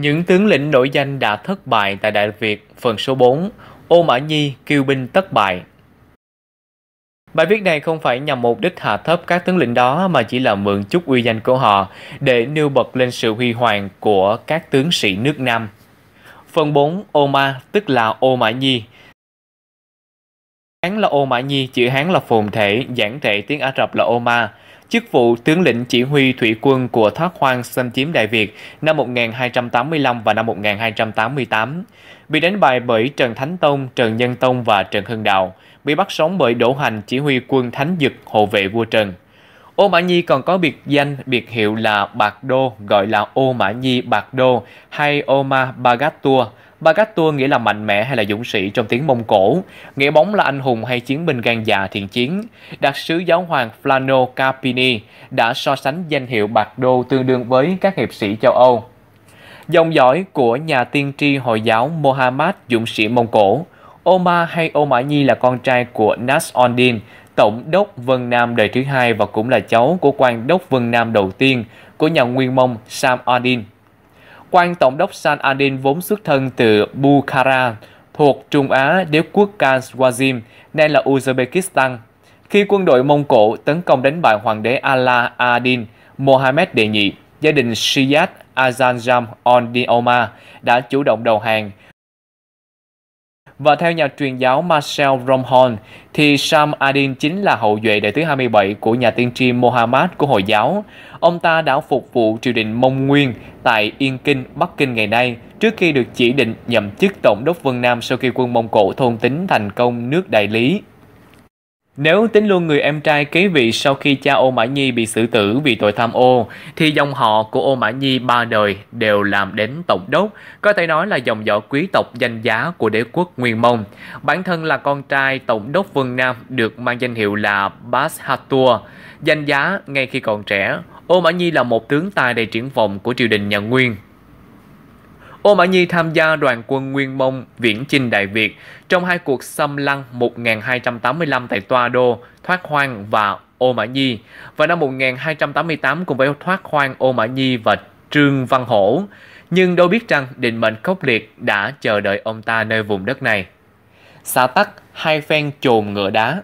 Những tướng lĩnh nổi danh đã thất bại tại Đại Việt phần số 4, Ô Mã Nhi kêu binh thất bại. Bài viết này không phải nhằm mục đích hạ thấp các tướng lĩnh đó mà chỉ là mượn chút uy danh của họ để nêu bật lên sự huy hoàng của các tướng sĩ nước Nam. Phần 4 Ô Ma tức là Ô Mã Nhi. Hán là Ô Mã Nhi, chữ Hán là phồn thể, giản thể tiếng Ả Rập là Ô Ma chức vụ tướng lĩnh chỉ huy thủy quân của Thác Hoang xâm chiếm Đại Việt năm 1285 và năm 1288, bị đánh bại bởi Trần Thánh Tông, Trần Nhân Tông và Trần Hưng Đạo, bị bắt sống bởi Đỗ Hành chỉ huy quân Thánh Dực hộ vệ vua Trần. Ô Mã Nhi còn có biệt danh, biệt hiệu là Bạc Đô, gọi là Ô Mã Nhi Bạc Đô hay Ô Ma Bagatua, Bagatua nghĩa là mạnh mẽ hay là dũng sĩ trong tiếng Mông Cổ, nghĩa bóng là anh hùng hay chiến binh gan dạ thiện chiến. Đặc sứ giáo hoàng Flano Capini đã so sánh danh hiệu Bạc Đô tương đương với các hiệp sĩ châu Âu. Dòng dõi của nhà tiên tri Hồi giáo Mohammed dũng sĩ Mông Cổ, Omar hay Omar Nhi là con trai của Nas Ondin, tổng đốc Vân Nam đời thứ hai và cũng là cháu của quan đốc Vân Nam đầu tiên của nhà nguyên Mông Sam Ondin quan tổng đốc San Adin vốn xuất thân từ Bukhara, thuộc Trung Á đế quốc Khanwazim, nay là Uzbekistan. Khi quân đội Mông Cổ tấn công đánh bại hoàng đế Ala Adin, Mohammed đệ nhị, gia đình Shiyad Azanjam Ondioma đã chủ động đầu hàng, và theo nhà truyền giáo Marcel Romhorn, thì Sam Adin chính là hậu duệ đời thứ 27 của nhà tiên tri Mohammed của Hồi giáo. Ông ta đã phục vụ triều đình Mông Nguyên tại Yên Kinh, Bắc Kinh ngày nay, trước khi được chỉ định nhậm chức Tổng đốc Vân Nam sau khi quân Mông Cổ thôn tính thành công nước Đại Lý nếu tính luôn người em trai kế vị sau khi cha Ô Mã Nhi bị xử tử vì tội tham ô, thì dòng họ của Ô Mã Nhi ba đời đều làm đến tổng đốc, có thể nói là dòng dõi quý tộc danh giá của đế quốc Nguyên Mông. Bản thân là con trai tổng đốc Vương Nam được mang danh hiệu là Bas Hatur, danh giá ngay khi còn trẻ. Ô Mã Nhi là một tướng tài đầy triển vọng của triều đình nhà Nguyên, Ô Mã Nhi tham gia đoàn quân Nguyên Mông viễn chinh Đại Việt trong hai cuộc xâm lăng 1285 tại Toa Đô, Thoát Hoang và Ô Mã Nhi. và năm 1288 cùng với Thoát Hoang Ô Mã Nhi và Trương Văn Hổ. Nhưng đâu biết rằng định mệnh khốc liệt đã chờ đợi ông ta nơi vùng đất này. Xã Tắc hai phen chồn ngựa đá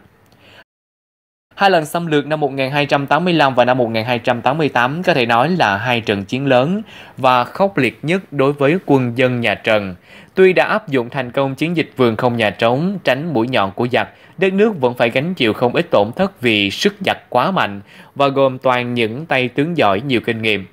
Hai lần xâm lược năm 1285 và năm 1288 có thể nói là hai trận chiến lớn và khốc liệt nhất đối với quân dân nhà Trần. Tuy đã áp dụng thành công chiến dịch vườn không nhà trống, tránh mũi nhọn của giặc, đất nước vẫn phải gánh chịu không ít tổn thất vì sức giặc quá mạnh và gồm toàn những tay tướng giỏi nhiều kinh nghiệm.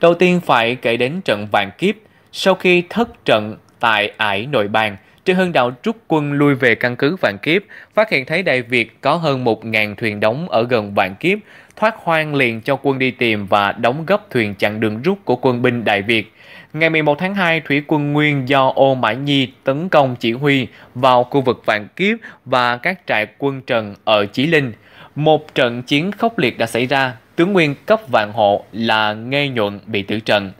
Đầu tiên phải kể đến trận Vạn Kiếp. Sau khi thất trận tại ải nội bàn, Trương Hưng Đạo rút quân lui về căn cứ Vạn Kiếp, phát hiện thấy Đại Việt có hơn 1.000 thuyền đóng ở gần Vạn Kiếp, thoát hoang liền cho quân đi tìm và đóng gấp thuyền chặn đường rút của quân binh Đại Việt. Ngày 11 tháng 2, Thủy quân Nguyên do Ô Mã Nhi tấn công chỉ huy vào khu vực Vạn Kiếp và các trại quân Trần ở Chí Linh. Một trận chiến khốc liệt đã xảy ra, tướng Nguyên cấp vạn hộ là Nghe Nhuận bị tử trận.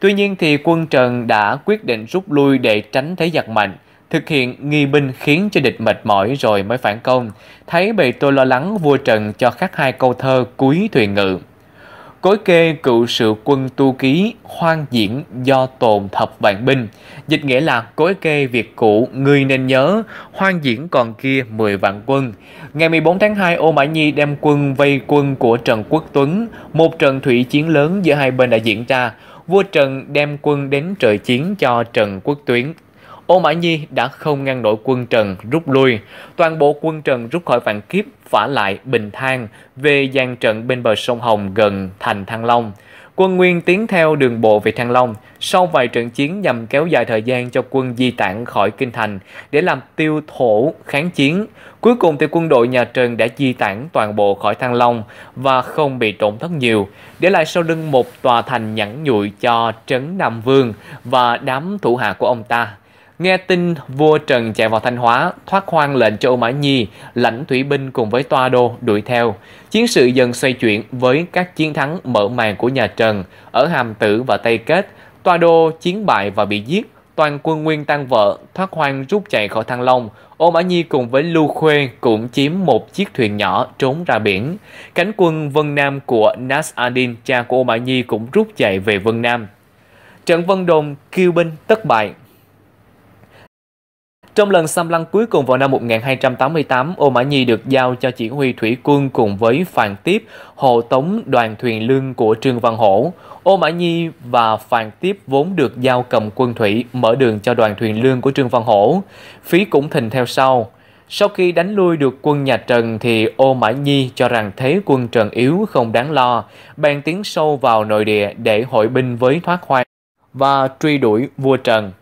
Tuy nhiên thì quân Trần đã quyết định rút lui để tránh thế giặc mạnh thực hiện nghi binh khiến cho địch mệt mỏi rồi mới phản công. Thấy bề tôi lo lắng vua Trần cho khắc hai câu thơ cuối thuyền ngự. Cối kê cựu sự quân tu ký, hoang diễn do tồn thập vạn binh. Dịch nghĩa là cối kê việc cũ, người nên nhớ, hoang diễn còn kia 10 vạn quân. Ngày 14 tháng 2, Ô Mã Nhi đem quân vây quân của Trần Quốc Tuấn. Một trận thủy chiến lớn giữa hai bên đã diễn ra. Vua Trần đem quân đến trợ chiến cho Trần Quốc Tuyến. Ô Mã Nhi đã không ngăn nổi quân Trần rút lui. Toàn bộ quân Trần rút khỏi Vạn Kiếp, phả lại Bình Thang về dàn trận bên bờ sông Hồng gần thành Thăng Long. Quân Nguyên tiến theo đường bộ về Thăng Long. Sau vài trận chiến nhằm kéo dài thời gian cho quân di tản khỏi kinh thành để làm tiêu thổ kháng chiến, cuối cùng thì quân đội nhà Trần đã di tản toàn bộ khỏi Thăng Long và không bị tổn thất nhiều, để lại sau lưng một tòa thành nhẵn nhụi cho Trấn Nam Vương và đám thủ hạ của ông ta. Nghe tin vua Trần chạy vào Thanh Hóa, thoát hoang lệnh cho Âu Mã Nhi, lãnh thủy binh cùng với Toa Đô đuổi theo. Chiến sự dần xoay chuyển với các chiến thắng mở màn của nhà Trần ở Hàm Tử và Tây Kết. Toa Đô chiến bại và bị giết, toàn quân nguyên tan vỡ, thoát hoang rút chạy khỏi Thăng Long. Ô Mã Nhi cùng với Lưu Khuê cũng chiếm một chiếc thuyền nhỏ trốn ra biển. Cánh quân Vân Nam của Nas Adin, cha của Ô Mã Nhi cũng rút chạy về Vân Nam. Trận Vân Đồn kêu binh tất bại, trong lần xâm lăng cuối cùng vào năm 1288, Ô Mã Nhi được giao cho chỉ huy thủy quân cùng với Phàn Tiếp, hộ tống đoàn thuyền lương của Trương Văn Hổ. Ô Mã Nhi và Phàn Tiếp vốn được giao cầm quân thủy mở đường cho đoàn thuyền lương của Trương Văn Hổ. Phí cũng thình theo sau. Sau khi đánh lui được quân nhà Trần thì Ô Mã Nhi cho rằng thế quân Trần yếu không đáng lo, bèn tiến sâu vào nội địa để hội binh với thoát hoang và truy đuổi vua Trần.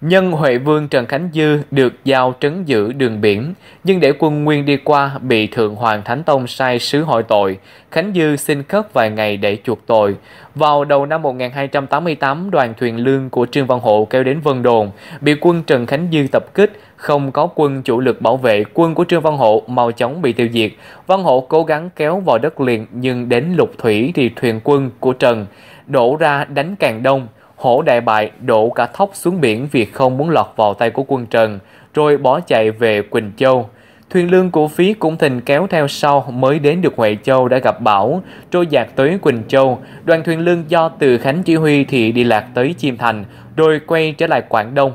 Nhân Huệ Vương Trần Khánh Dư được giao trấn giữ đường biển, nhưng để quân Nguyên đi qua bị Thượng Hoàng Thánh Tông sai sứ hội tội, Khánh Dư xin khất vài ngày để chuộc tội. Vào đầu năm 1288, đoàn thuyền lương của Trương Văn Hộ kéo đến Vân Đồn, bị quân Trần Khánh Dư tập kích, không có quân chủ lực bảo vệ, quân của Trương Văn Hộ mau chóng bị tiêu diệt. Văn Hộ cố gắng kéo vào đất liền nhưng đến lục thủy thì thuyền quân của Trần đổ ra đánh càng đông. Hổ đại bại đổ cả thóc xuống biển vì không muốn lọt vào tay của quân Trần, rồi bỏ chạy về Quỳnh Châu. Thuyền lương của phí cũng thình kéo theo sau mới đến được Huệ Châu đã gặp bão, trôi dạt tới Quỳnh Châu. Đoàn thuyền lương do từ Khánh chỉ huy thì đi lạc tới Chiêm Thành, rồi quay trở lại Quảng Đông.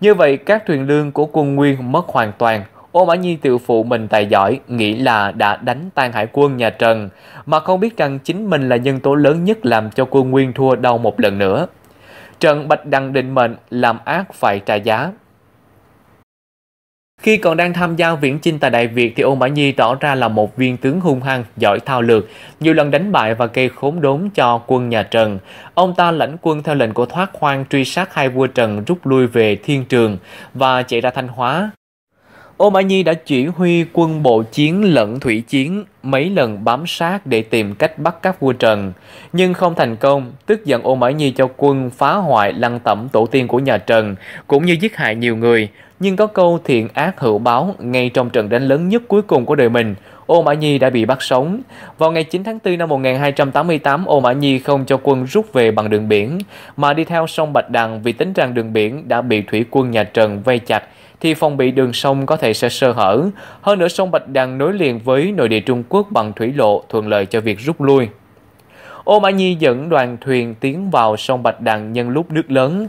Như vậy, các thuyền lương của quân Nguyên mất hoàn toàn. Ô Mã Nhi tự phụ mình tài giỏi, nghĩ là đã đánh tan hải quân nhà Trần, mà không biết rằng chính mình là nhân tố lớn nhất làm cho quân Nguyên thua đau một lần nữa. Trần Bạch Đằng định mệnh làm ác phải trả giá. Khi còn đang tham gia viễn chinh tại Đại Việt thì Ôn Mã Nhi tỏ ra là một viên tướng hung hăng, giỏi thao lược, nhiều lần đánh bại và gây khốn đốn cho quân nhà Trần. Ông ta lãnh quân theo lệnh của Thoát Hoang truy sát hai vua Trần rút lui về Thiên Trường và chạy ra Thanh Hóa. Ô Nhi đã chỉ huy quân bộ chiến lẫn thủy chiến mấy lần bám sát để tìm cách bắt các vua Trần, nhưng không thành công, tức giận Ô Mã Nhi cho quân phá hoại lăng tẩm tổ tiên của nhà Trần, cũng như giết hại nhiều người. Nhưng có câu thiện ác hữu báo ngay trong trận đánh lớn nhất cuối cùng của đời mình, Ô Mã Nhi đã bị bắt sống. Vào ngày 9 tháng 4 năm 1288, Ô Mã Nhi không cho quân rút về bằng đường biển, mà đi theo sông Bạch Đằng vì tính rằng đường biển đã bị thủy quân nhà Trần vây chặt, thì phòng bị đường sông có thể sẽ sơ hở. Hơn nữa sông Bạch Đằng nối liền với nội địa Trung Quốc bằng thủy lộ thuận lợi cho việc rút lui. Ô Mã Nhi dẫn đoàn thuyền tiến vào sông Bạch Đằng nhân lúc nước lớn,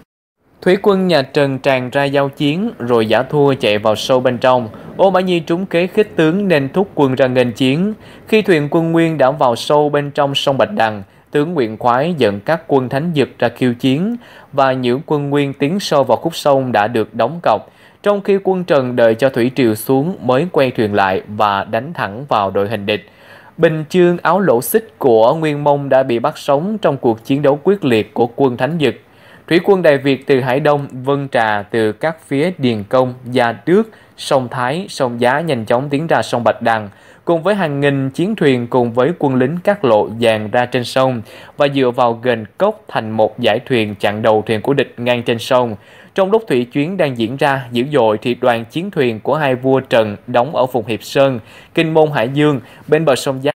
Thủy quân nhà Trần tràn ra giao chiến rồi giả thua chạy vào sâu bên trong. Ô Mã Nhi trúng kế khích tướng nên thúc quân ra nghênh chiến. Khi thuyền quân Nguyên đã vào sâu bên trong sông Bạch Đằng, tướng Nguyễn Khoái dẫn các quân thánh dực ra khiêu chiến và những quân Nguyên tiến sâu vào khúc sông đã được đóng cọc. Trong khi quân Trần đợi cho thủy triều xuống mới quay thuyền lại và đánh thẳng vào đội hình địch. Bình chương áo lỗ xích của Nguyên Mông đã bị bắt sống trong cuộc chiến đấu quyết liệt của quân Thánh Dực. Thủy quân Đại Việt từ Hải Đông, Vân Trà từ các phía Điền Công, Gia Tước, sông Thái, sông Giá nhanh chóng tiến ra sông Bạch Đằng, cùng với hàng nghìn chiến thuyền cùng với quân lính các lộ dàn ra trên sông và dựa vào gần cốc thành một giải thuyền chặn đầu thuyền của địch ngang trên sông. Trong lúc thủy chuyến đang diễn ra dữ dội thì đoàn chiến thuyền của hai vua Trần đóng ở vùng Hiệp Sơn, Kinh Môn Hải Dương bên bờ sông Giá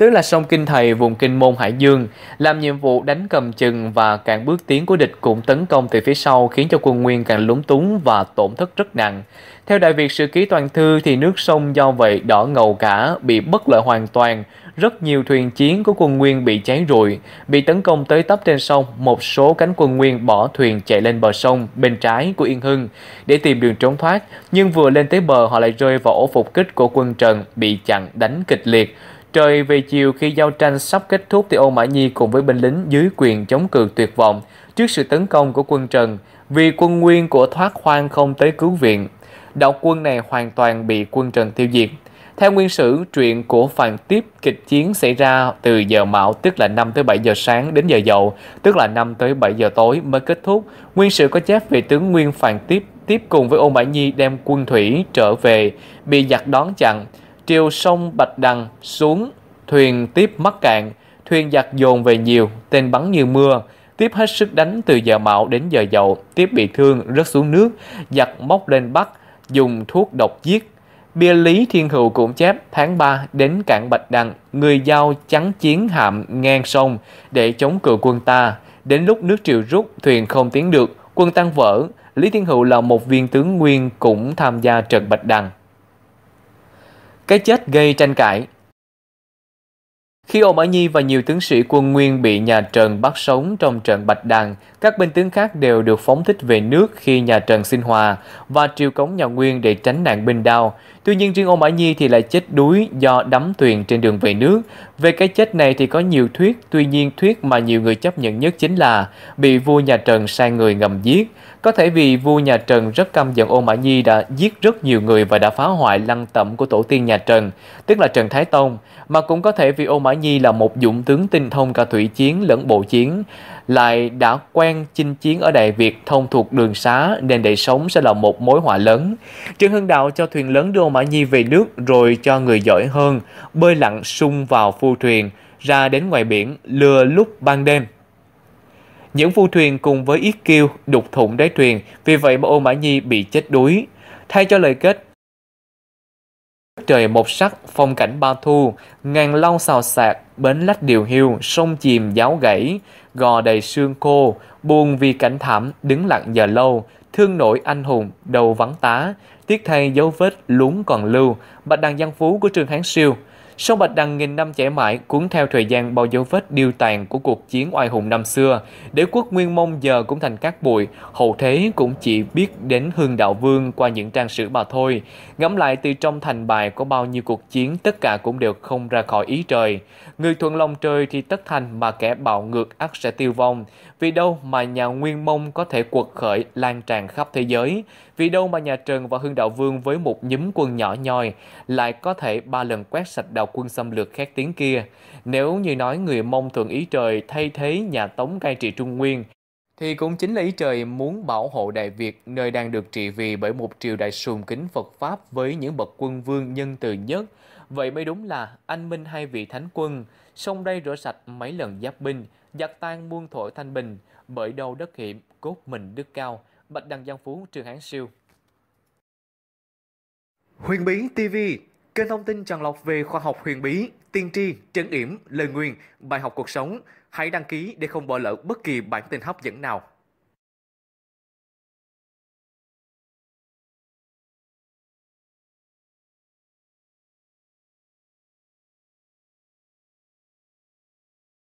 tức là sông Kinh Thầy vùng Kinh Môn Hải Dương, làm nhiệm vụ đánh cầm chừng và càng bước tiến của địch cũng tấn công từ phía sau khiến cho quân Nguyên càng lúng túng và tổn thất rất nặng. Theo Đại Việt Sử Ký Toàn Thư thì nước sông do vậy đỏ ngầu cả, bị bất lợi hoàn toàn, rất nhiều thuyền chiến của quân Nguyên bị cháy rụi, bị tấn công tới tấp trên sông, một số cánh quân Nguyên bỏ thuyền chạy lên bờ sông bên trái của Yên Hưng để tìm đường trốn thoát, nhưng vừa lên tới bờ họ lại rơi vào ổ phục kích của quân Trần bị chặn đánh kịch liệt. Trời về chiều khi giao tranh sắp kết thúc thì Âu Mã Nhi cùng với binh lính dưới quyền chống cự tuyệt vọng trước sự tấn công của quân Trần vì quân nguyên của Thoát Khoan không tới cứu viện. Đạo quân này hoàn toàn bị quân Trần tiêu diệt. Theo nguyên sử, truyện của Phàn Tiếp kịch chiến xảy ra từ giờ mão tức là 5 tới 7 giờ sáng đến giờ dậu, tức là 5 tới 7 giờ tối mới kết thúc. Nguyên sử có chép về tướng Nguyên Phàn Tiếp tiếp cùng với Ôn Mã Nhi đem quân thủy trở về, bị giặc đón chặn chiều sông Bạch Đằng xuống, thuyền tiếp mắc cạn, thuyền giặc dồn về nhiều, tên bắn như mưa, tiếp hết sức đánh từ giờ mạo đến giờ dậu, tiếp bị thương rớt xuống nước, giặc móc lên bắt, dùng thuốc độc giết. Bia Lý Thiên Hữu cũng chép tháng 3 đến cảng Bạch Đằng, người giao chắn chiến hạm ngang sông để chống cự quân ta. Đến lúc nước triều rút, thuyền không tiến được, quân tan vỡ. Lý Thiên Hữu là một viên tướng nguyên cũng tham gia trận Bạch Đằng cái chết gây tranh cãi. Khi Ô Mã Nhi và nhiều tướng sĩ quân Nguyên bị nhà Trần bắt sống trong trận Bạch Đằng, các binh tướng khác đều được phóng thích về nước khi nhà Trần xin hòa và triều cống nhà Nguyên để tránh nạn binh đao. Tuy nhiên riêng Ô Mã Nhi thì lại chết đuối do đắm thuyền trên đường về nước. Về cái chết này thì có nhiều thuyết, tuy nhiên thuyết mà nhiều người chấp nhận nhất chính là bị vua nhà Trần sai người ngầm giết. Có thể vì vua nhà Trần rất căm giận Ô Mã Nhi đã giết rất nhiều người và đã phá hoại lăng tẩm của tổ tiên nhà Trần, tức là Trần Thái Tông, mà cũng có thể vì Ô Mã Nhi là một dũng tướng tinh thông cả thủy chiến lẫn bộ chiến, lại đã quen chinh chiến ở Đại Việt thông thuộc đường xá nên để sống sẽ là một mối họa lớn. Trần Hưng Đạo cho thuyền lớn đưa Ô Mã Nhi về nước rồi cho người giỏi hơn bơi lặn sung vào phu thuyền ra đến ngoài biển lừa lúc ban đêm. Những phu thuyền cùng với Yết Kiêu đục thủng đáy thuyền, vì vậy mà Ô Mã Nhi bị chết đuối. Thay cho lời kết trời một sắc, phong cảnh ba thu, ngàn long xào xạc, bến lách điều hiu, sông chìm giáo gãy, gò đầy xương khô, buồn vì cảnh thảm, đứng lặng giờ lâu, thương nổi anh hùng, đầu vắng tá, tiếc thay dấu vết lún còn lưu, bạch đằng giang phú của Trương Hán Siêu. Sông Bạch Đằng nghìn năm chảy mãi cuốn theo thời gian bao dấu vết điêu tàn của cuộc chiến oai hùng năm xưa. Đế quốc Nguyên Mông giờ cũng thành cát bụi, hậu thế cũng chỉ biết đến Hương Đạo Vương qua những trang sử bà thôi. Ngẫm lại từ trong thành bài có bao nhiêu cuộc chiến tất cả cũng đều không ra khỏi ý trời. Người thuận lòng trời thì tất thành mà kẻ bạo ngược ắt sẽ tiêu vong. Vì đâu mà nhà Nguyên Mông có thể cuộc khởi lan tràn khắp thế giới? Vì đâu mà nhà Trần và Hưng Đạo Vương với một nhóm quân nhỏ nhoi lại có thể ba lần quét sạch đạo quân xâm lược khét tiếng kia? Nếu như nói người Mông thuận ý trời thay thế nhà Tống cai trị Trung Nguyên, thì cũng chính là ý trời muốn bảo hộ Đại Việt nơi đang được trị vì bởi một triều đại sùng kính Phật Pháp với những bậc quân vương nhân từ nhất. Vậy mới đúng là anh minh hai vị thánh quân, sông đây rửa sạch mấy lần giáp binh, giặc tan muôn thổi thanh bình, bởi đầu đất hiểm, cốt mình đức cao, bạch đằng giang phú trường hán siêu. Huyền Bí TV, kênh thông tin tràn lọc về khoa học huyền bí, tiên tri, trấn yểm, lời nguyên bài học cuộc sống. Hãy đăng ký để không bỏ lỡ bất kỳ bản tin hấp dẫn nào.